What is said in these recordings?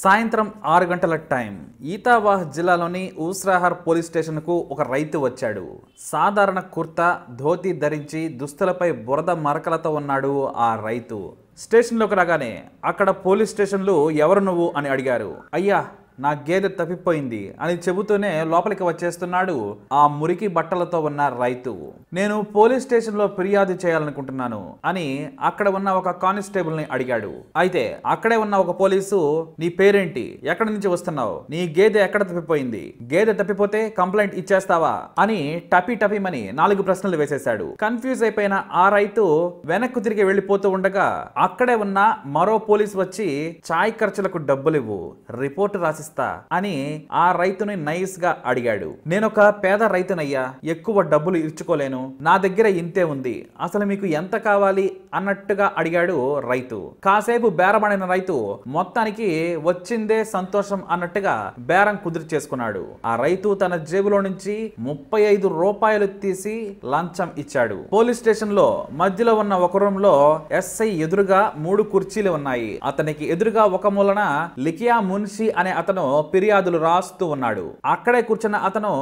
సాయంత్రం ఆరు గంటల టైం ఈతావాహ్ జిల్లాలోని ఊస్రాహార్ పోలీస్ స్టేషన్కు ఒక రైతు వచ్చాడు సాధారణ కుర్తా ధోతి ధరించి దుస్తులపై బురద మరకలతో ఉన్నాడు ఆ రైతు స్టేషన్లోకి రాగానే అక్కడ పోలీస్ స్టేషన్లు ఎవరు నువ్వు అని అడిగారు అయ్యా నా గేదె తప్పిపోయింది అని చెబుతూనే లోపలికి వచ్చేస్తున్నాడు ఆ మురికి బట్టలతో ఉన్న రైతు నేను పోలీస్ స్టేషన్లో ఫిర్యాదు చేయాలనుకుంటున్నాను అని అక్కడ ఉన్న ఒక కానిస్టేబుల్ని అడిగాడు అయితే అక్కడే ఉన్న ఒక పోలీసు నీ పేరేంటి ఎక్కడి నుంచి వస్తున్నావు నీ గేదె ఎక్కడ తప్పిపోయింది గేదె తప్పిపోతే కంప్లైంట్ ఇచ్చేస్తావా అని టపి టపిమని నాలుగు ప్రశ్నలు వేసేశాడు కన్ఫ్యూజ్ అయిపోయిన ఆ రైతు వెనక్కు తిరిగి వెళ్ళిపోతూ ఉండగా అక్కడే ఉన్న మరో పోలీసు వచ్చి ఛాయ్ ఖర్చులకు డబ్బులు ఇవ్వు రిపోర్ట్ రాసి రాసిస్తా అని ఆ రైతుని నైస్ గా అడిగాడు నేనొక పేద రైతునయ్యా ఎక్కువ డబ్బులు ఇర్చుకోలేను నా దగ్గర ఇంతే ఉంది అసలు మీకు ఎంత కావాలి అన్నట్టుగా అడిగాడు రైతు కాసేపు బేరమడిన రైతు మొత్తానికి వచ్చిందే సంతోషం అన్నట్టుగా బేరం కుదిరి చేసుకున్నాడు ఆ రైతు తన జేబులో నుంచి ముప్పై ఐదు రూపాయలు తీసి లంచం ఇచ్చాడు పోలీస్ స్టేషన్ లో మధ్యలో ఉన్న ఒక రూమ్ లో ఎస్ఐ ఎదురుగా మూడు కుర్చీలు ఉన్నాయి అతనికి ఎదురుగా ఒక మూలన లికియా మున్షి అనే అతను అతను ఫిర్యాదులు రాస్తూ ఉన్నాడు అక్కడే కూర్చున్న అతను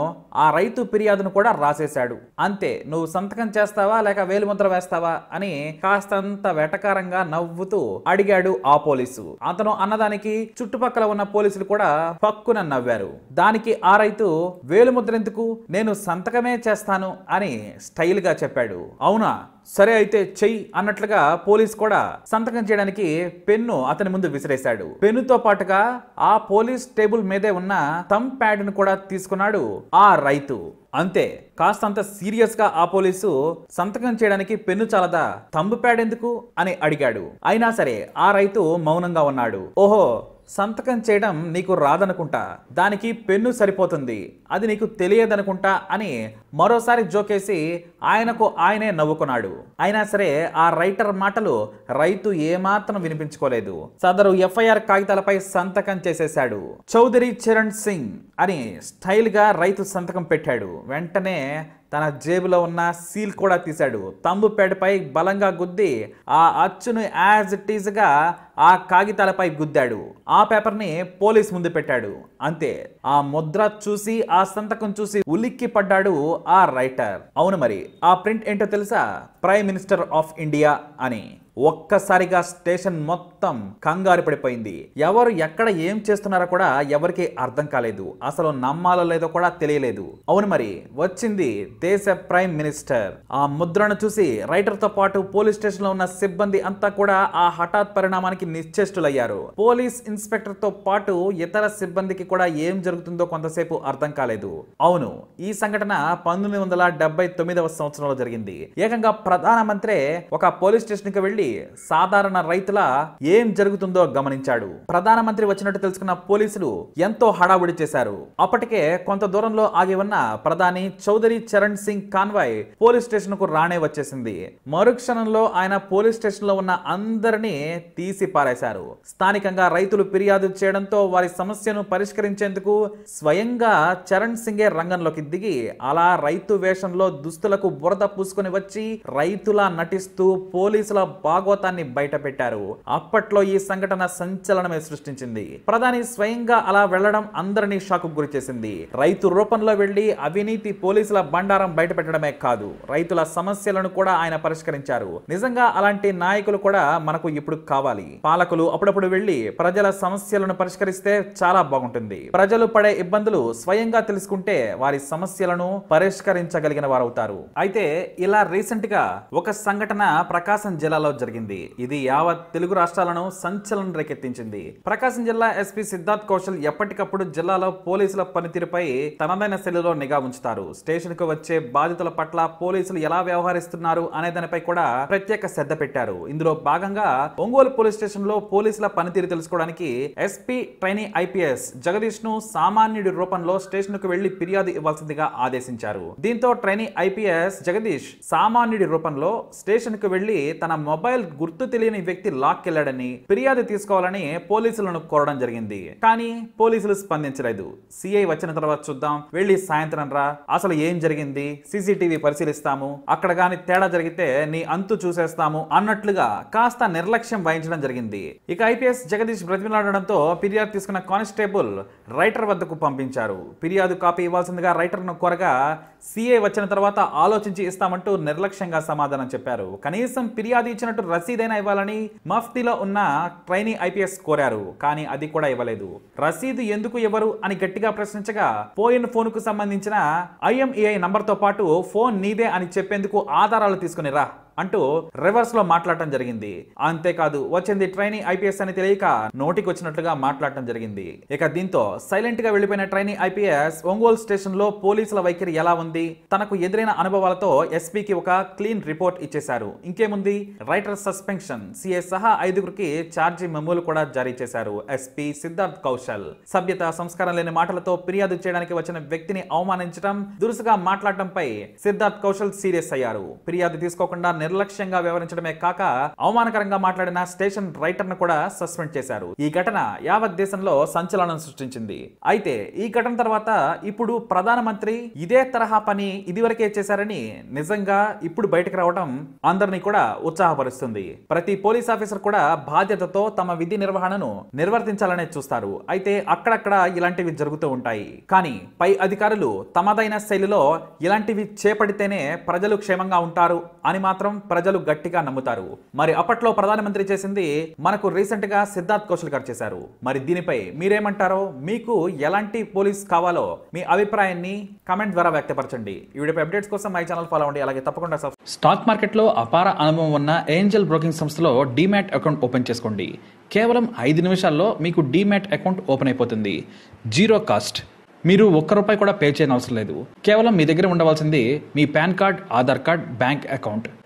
ఆ రైతు ఫిర్యాదును కూడా రాసేశాడు అంతే నువ్వు సంతకం చేస్తావా లేక వేలుముద్ర వేస్తావా అని కాస్తంత వెటకారంగా నవ్వుతూ అడిగాడు ఆ పోలీసు అతను అన్నదానికి చుట్టుపక్కల ఉన్న పోలీసులు కూడా పక్కున నవ్వారు దానికి ఆ రైతు వేలుముద్ర ఎందుకు నేను సంతకమే చేస్తాను అని స్టైల్గా చెప్పాడు అవునా సరే అయితే చెయ్యి అన్నట్లుగా పోలీస్ కూడా సంతకం చేయడానికి పెన్ను అతని ముందు విసిరేశాడు పెన్నుతో పాటుగా ఆ పోలీస్ టేబుల్ మీదే ఉన్న ప్యాడ్ ను కూడా తీసుకున్నాడు ఆ రైతు అంతే కాస్తంత సీరియస్గా ఆ పోలీసు సంతకం చేయడానికి పెన్ను చాలదా తంబు ప్యాడ్ ఎందుకు అని అడిగాడు అయినా సరే ఆ రైతు మౌనంగా ఉన్నాడు ఓహో సంతకం చేయడం నీకు రాదనుకుంటా దానికి పెన్ను సరిపోతుంది అది నీకు తెలియదనుకుంటా అని మరోసారి జోకేసి ఆయనకు ఆయనే నవ్వుకున్నాడు అయినా సరే ఆ రైటర్ మాటలు రైతు ఏమాత్రం వినిపించుకోలేదు సదరు ఎఫ్ఐఆర్ కాగితాలపై సంతకం చేసేశాడు చౌదరి చరణ్ సింగ్ అని స్టైల్గా రైతు సంతకం పెట్టాడు వెంటనే తన జేబులో ఉన్న సీల్ కూడా తీశాడు తంబు పేడపై బలంగా గుద్ది ఆ అచ్చును యాజ్ ఇట్ ఈజ్గా ఆ కాగితాలపై గుద్దాడు ఆ పేపర్ని పోలీస్ ముందు పెట్టాడు అంతే ఆ ముద్ర చూసి ఆ సంతకం చూసి ఉలిక్కి పడ్డాడు ఆ రైటర్ అవును మరి ఆ ప్రింట్ ఏంటో తెలుసా ప్రైమ్ మినిస్టర్ ఆఫ్ ఇండియా అని ఒక్కసారిగా స్టేషన్ మొత్తం కంగారు పడిపోయింది ఎవరు ఎక్కడ ఏం చేస్తున్నారో కూడా ఎవరికి అర్థం కాలేదు అసలు నమ్మాలో లేదో కూడా తెలియలేదు అవును మరి వచ్చింది దేశ ప్రైమ్ మినిస్టర్ ఆ ముద్రను చూసి రైటర్ తో పాటు పోలీస్ స్టేషన్ లో ఉన్న సిబ్బంది అంతా కూడా ఆ హఠాత్ పరిణామానికి నిశ్చేష్టులయ్యారు పోలీస్ ఇన్స్పెక్టర్ తో పాటు ఇతర సిబ్బందికి కూడా ఏం జరుగుతుందో కొంతసేపు అర్థం కాలేదు అవును ఈ సంఘటన పంతొమ్మిది వందల డెబ్బై తొమ్మిదవ సంవత్సరంలో జరిగింది ఏకంగా ప్రధానమంత్రి ఒక పోలీస్ స్టేషన్ కి వెళ్లి వెళ్లి సాధారణ రైతుల ఏం జరుగుతుందో గమనించాడు ప్రధానమంత్రి వచ్చినట్టు తెలుసుకున్న పోలీసులు ఎంతో హడావుడి చేశారు అప్పటికే కొంత దూరంలో ఆగి ఉన్న ప్రధాని Chaudhary Charan Singh convoy police station కు రానే వచ్చేసింది మరుక్షణంలో ఆయన పోలీస్ స్టేషన్ లో ఉన్న అందరినీ తీసి పారేశారు స్థానికంగా రైతులు ఫిర్యాదు చేయడంతో వారి సమస్యను పరిష్కరించేందుకు స్వయంగా చరణ్ సింగే రంగంలోకి దిగి అలా రైతు వేషంలో దుస్తులకు బురద పూసుకుని వచ్చి రైతులా నటిస్తూ పోలీసుల బయట బయటపెట్టారు అప్పట్లో ఈ సంఘటన సంచలనమే సృష్టించింది ప్రధాని స్వయంగా అలా వెళ్లడం అందరినీ షాకు గురి చేసింది రైతు రూపంలో వెళ్లి అవినీతి పోలీసుల బండారం బయటపెట్టడమే కాదు రైతుల సమస్యలను కూడా ఆయన పరిష్కరించారు నిజంగా అలాంటి నాయకులు కూడా మనకు ఇప్పుడు కావాలి పాలకులు అప్పుడప్పుడు వెళ్లి ప్రజల సమస్యలను పరిష్కరిస్తే చాలా బాగుంటుంది ప్రజలు పడే ఇబ్బందులు స్వయంగా తెలుసుకుంటే వారి సమస్యలను పరిష్కరించగలిగిన వారవుతారు అయితే ఇలా రీసెంట్ గా ఒక సంఘటన ప్రకాశం జిల్లాలో జరిగింది ఇది యావత్ తెలుగు రాష్ట్రాలను సంచలనం రేకెత్తించింది ప్రకాశం జిల్లా ఎస్పీ సిద్ధార్థ్ కౌశల్ ఎప్పటికప్పుడు జిల్లాలో పోలీసుల పనితీరుపై తనదైన శైలిలో నిఘా ఉంచుతారు స్టేషన్ కు వచ్చే బాధితుల పట్ల పోలీసులు ఎలా వ్యవహరిస్తున్నారు అనే దానిపై కూడా ప్రత్యేక శ్రద్ధ పెట్టారు ఇందులో భాగంగా ఒంగోలు పోలీస్ స్టేషన్ లో పోలీసుల పనితీరు తెలుసుకోవడానికి ఎస్పీ ట్రైనీ ఐపీఎస్ జగదీష్ ను సామాన్యుడి రూపంలో స్టేషన్ కు వెళ్లి ఫిర్యాదు ఇవ్వాల్సిందిగా ఆదేశించారు దీంతో ట్రైనీ ఐపీఎస్ జగదీష్ సామాన్యుడి రూపంలో స్టేషన్ కు వెళ్లి తన మొబైల్ మొబైల్ గుర్తు తెలియని వ్యక్తి లాక్కెళ్లాడని ఫిర్యాదు తీసుకోవాలని పోలీసులను కోరడం జరిగింది కానీ పోలీసులు స్పందించలేదు సిఐ వచ్చిన తర్వాత చూద్దాం వెళ్లి సాయంత్రం రా అసలు ఏం జరిగింది సీసీటీవీ పరిశీలిస్తాము అక్కడ గాని తేడా జరిగితే నీ అంతు చూసేస్తాము అన్నట్లుగా కాస్త నిర్లక్ష్యం వహించడం జరిగింది ఇక ఐపీఎస్ జగదీష్ బ్రతిమిలాడడంతో ఫిర్యాదు తీసుకున్న కానిస్టేబుల్ రైటర్ వద్దకు పంపించారు ఫిర్యాదు కాపీ ఇవ్వాల్సిందిగా ను కోరగా సిఐ వచ్చిన తర్వాత ఆలోచించి ఇస్తామంటూ నిర్లక్ష్యంగా సమాధానం చెప్పారు కనీసం ఫిర్యాదు ఇచ్చినట్టు ఇచ్చినట్టు రసీదైనా ఇవ్వాలని మఫ్తీలో ఉన్న ట్రైనీ ఐపీఎస్ కోరారు కానీ అది కూడా ఇవ్వలేదు రసీదు ఎందుకు ఇవ్వరు అని గట్టిగా ప్రశ్నించగా పోయిన ఫోన్ కు సంబంధించిన ఐఎంఈఐ తో పాటు ఫోన్ నీదే అని చెప్పేందుకు ఆధారాలు తీసుకుని రా అంటూ రివర్స్ లో మాట్లాడటం జరిగింది అంతేకాదు వచ్చింది ట్రైనీ ఐపీఎస్ అని తెలియక నోటికి వచ్చినట్లుగా మాట్లాడటం జరిగింది ఇక దీంతో సైలెంట్ గా వెళ్లిపోయిన ట్రైనీ ఐపీఎస్ ఒంగోలు స్టేషన్ లో పోలీసుల వైఖరి ఎలా ఉంది తనకు ఎదురైన అనుభవాలతో ఎస్పీకి ఒక క్లీన్ రిపోర్ట్ ఇచ్చేశారు ఇంకేముంది రైటర్ సస్పెన్షన్ సిఎస్ సహా ఐదుగురికి ఛార్జీ మెమోలు కూడా జారీ చేశారు ఎస్పీ సిద్ధార్థ్ కౌశల్ సభ్యత సంస్కారం లేని మాటలతో ఫిర్యాదు చేయడానికి వచ్చిన వ్యక్తిని అవమానించడం దురుసుగా మాట్లాడటంపై సిద్ధార్థ్ కౌశల్ సీరియస్ అయ్యారు ఫిర్యాదు తీసుకోకుండా నిర్లక్ష్యంగా వ్యవహరించడమే కాక అవమానకరంగా మాట్లాడిన స్టేషన్ ను కూడా సస్పెండ్ చేశారు ఈ ఘటన యావత్ దేశంలో సంచలనం సృష్టించింది అయితే ఈ ఘటన తర్వాత ఇప్పుడు ప్రధానమంత్రి ఇదే తరహా పని ఇదివరకే చేశారని నిజంగా ఇప్పుడు బయటకు రావడం అందరినీ కూడా ఉత్సాహపరుస్తుంది ప్రతి పోలీస్ ఆఫీసర్ కూడా బాధ్యతతో తమ విధి నిర్వహణను నిర్వర్తించాలనే చూస్తారు అయితే అక్కడక్కడ ఇలాంటివి జరుగుతూ ఉంటాయి కానీ పై అధికారులు తమదైన శైలిలో ఇలాంటివి చేపడితేనే ప్రజలు క్షేమంగా ఉంటారు అని మాత్రం మాత్రం ప్రజలు గట్టిగా నమ్ముతారు మరి అప్పట్లో ప్రధానమంత్రి చేసింది మనకు రీసెంట్ గా సిద్ధార్థ్ కౌశల్ గారు చేశారు మరి దీనిపై మీరేమంటారో మీకు ఎలాంటి పోలీస్ కావాలో మీ అభిప్రాయాన్ని కామెంట్ ద్వారా వ్యక్తపరచండి వీడియోపై అప్డేట్స్ కోసం మై ఛానల్ ఫాలో అవ్వండి అలాగే తప్పకుండా స్టాక్ మార్కెట్ లో అపార అనుభవం ఉన్న ఏంజల్ బ్రోకింగ్ సంస్థలో డిమాట్ అకౌంట్ ఓపెన్ చేసుకోండి కేవలం ఐదు నిమిషాల్లో మీకు డిమాట్ అకౌంట్ ఓపెన్ అయిపోతుంది జీరో కాస్ట్ మీరు ఒక్క రూపాయి కూడా పే చేయనవసరం లేదు కేవలం మీ దగ్గర ఉండవలసింది మీ PAN card Aadhaar card bank account